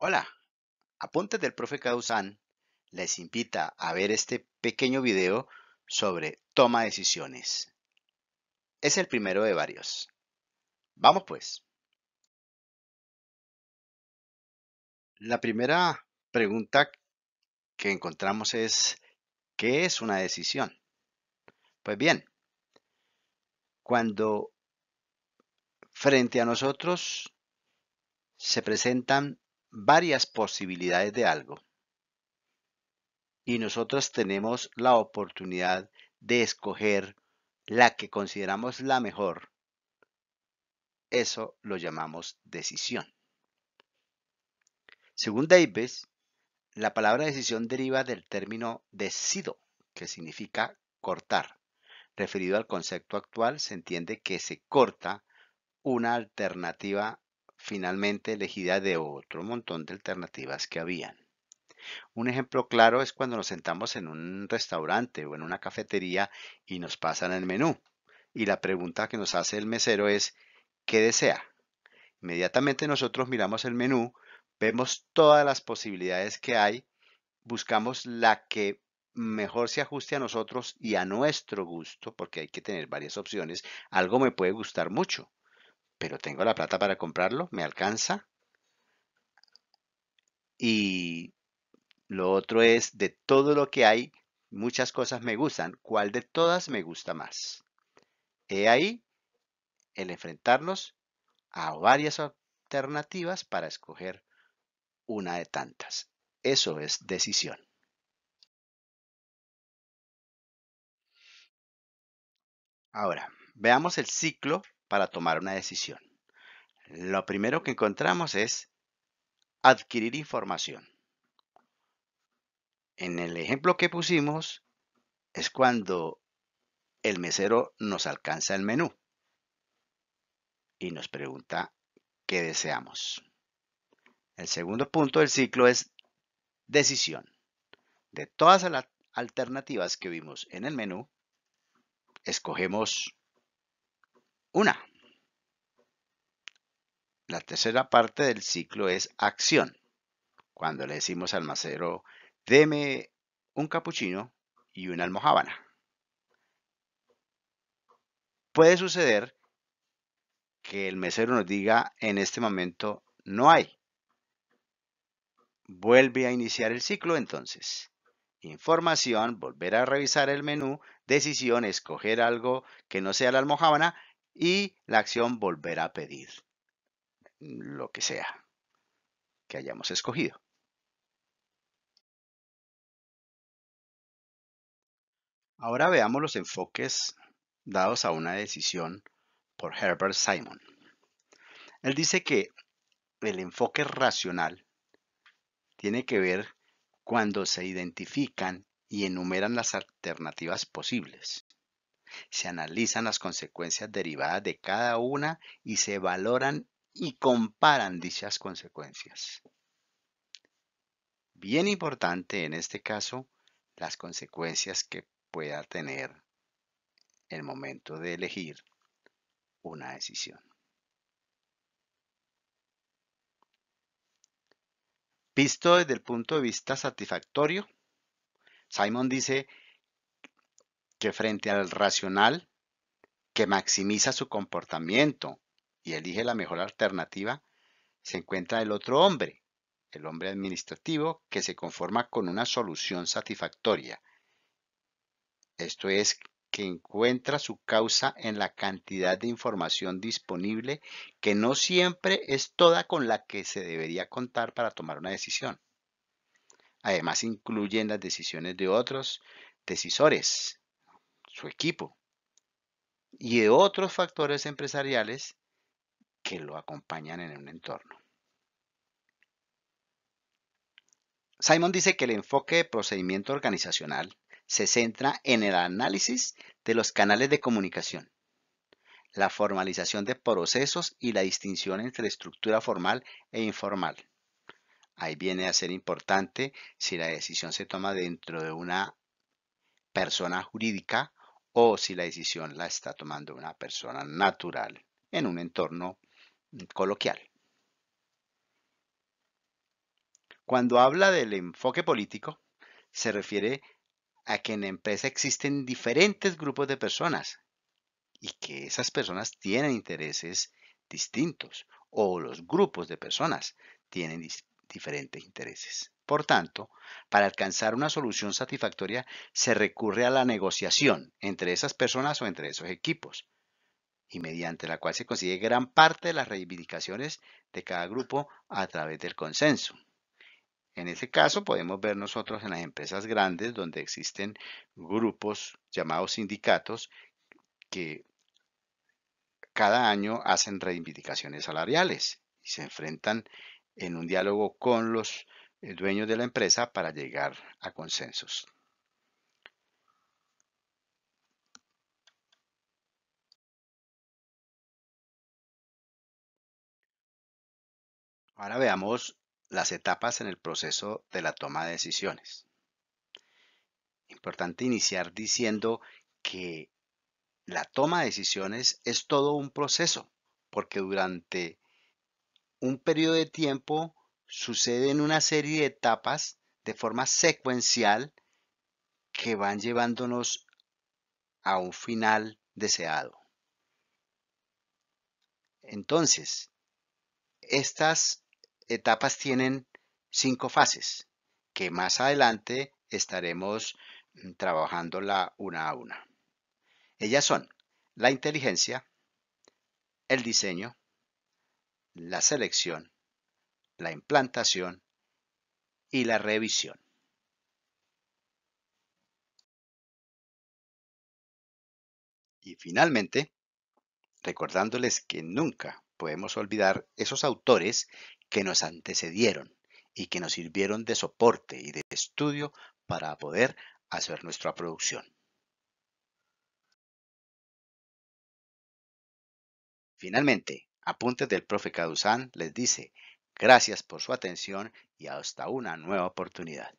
Hola, Apuntes del Profe Causán les invita a ver este pequeño video sobre toma decisiones. Es el primero de varios. Vamos pues. La primera pregunta que encontramos es, ¿qué es una decisión? Pues bien, cuando frente a nosotros se presentan varias posibilidades de algo. Y nosotros tenemos la oportunidad de escoger la que consideramos la mejor. Eso lo llamamos decisión. Según Davis, la palabra decisión deriva del término decido, que significa cortar. Referido al concepto actual, se entiende que se corta una alternativa finalmente elegida de otro montón de alternativas que habían. Un ejemplo claro es cuando nos sentamos en un restaurante o en una cafetería y nos pasan el menú. Y la pregunta que nos hace el mesero es, ¿qué desea? Inmediatamente nosotros miramos el menú, vemos todas las posibilidades que hay, buscamos la que mejor se ajuste a nosotros y a nuestro gusto, porque hay que tener varias opciones. Algo me puede gustar mucho, pero tengo la plata para comprarlo, me alcanza. Y lo otro es, de todo lo que hay, muchas cosas me gustan, ¿cuál de todas me gusta más? He ahí el enfrentarnos a varias alternativas para escoger una de tantas. Eso es decisión. Ahora, veamos el ciclo para tomar una decisión. Lo primero que encontramos es adquirir información. En el ejemplo que pusimos es cuando el mesero nos alcanza el menú y nos pregunta qué deseamos. El segundo punto del ciclo es decisión. De todas las alternativas que vimos en el menú, escogemos una. La tercera parte del ciclo es acción. Cuando le decimos al macero, deme un capuchino y una almohábana. Puede suceder que el mesero nos diga en este momento no hay. Vuelve a iniciar el ciclo entonces. Información, volver a revisar el menú, decisión, escoger algo que no sea la almohábana y la acción volver a pedir lo que sea que hayamos escogido. Ahora veamos los enfoques dados a una decisión por Herbert Simon. Él dice que el enfoque racional tiene que ver cuando se identifican y enumeran las alternativas posibles. Se analizan las consecuencias derivadas de cada una y se valoran y comparan dichas consecuencias. Bien importante en este caso las consecuencias que pueda tener el momento de elegir una decisión. Visto desde el punto de vista satisfactorio, Simon dice que frente al racional que maximiza su comportamiento elige la mejor alternativa, se encuentra el otro hombre, el hombre administrativo, que se conforma con una solución satisfactoria. Esto es que encuentra su causa en la cantidad de información disponible, que no siempre es toda con la que se debería contar para tomar una decisión. Además, incluyen las decisiones de otros decisores, su equipo, y de otros factores empresariales que lo acompañan en un entorno. Simon dice que el enfoque de procedimiento organizacional se centra en el análisis de los canales de comunicación, la formalización de procesos y la distinción entre estructura formal e informal. Ahí viene a ser importante si la decisión se toma dentro de una persona jurídica o si la decisión la está tomando una persona natural en un entorno coloquial. Cuando habla del enfoque político, se refiere a que en la empresa existen diferentes grupos de personas y que esas personas tienen intereses distintos o los grupos de personas tienen diferentes intereses. Por tanto, para alcanzar una solución satisfactoria se recurre a la negociación entre esas personas o entre esos equipos y mediante la cual se consigue gran parte de las reivindicaciones de cada grupo a través del consenso. En ese caso podemos ver nosotros en las empresas grandes donde existen grupos llamados sindicatos que cada año hacen reivindicaciones salariales y se enfrentan en un diálogo con los eh, dueños de la empresa para llegar a consensos. Ahora veamos las etapas en el proceso de la toma de decisiones. Importante iniciar diciendo que la toma de decisiones es todo un proceso, porque durante un periodo de tiempo suceden una serie de etapas de forma secuencial que van llevándonos a un final deseado. Entonces, estas etapas tienen cinco fases, que más adelante estaremos mm, trabajándola una a una. Ellas son la inteligencia, el diseño, la selección, la implantación y la revisión. Y finalmente, recordándoles que nunca podemos olvidar esos autores que nos antecedieron y que nos sirvieron de soporte y de estudio para poder hacer nuestra producción. Finalmente, Apuntes del Profe Caduzán les dice gracias por su atención y hasta una nueva oportunidad.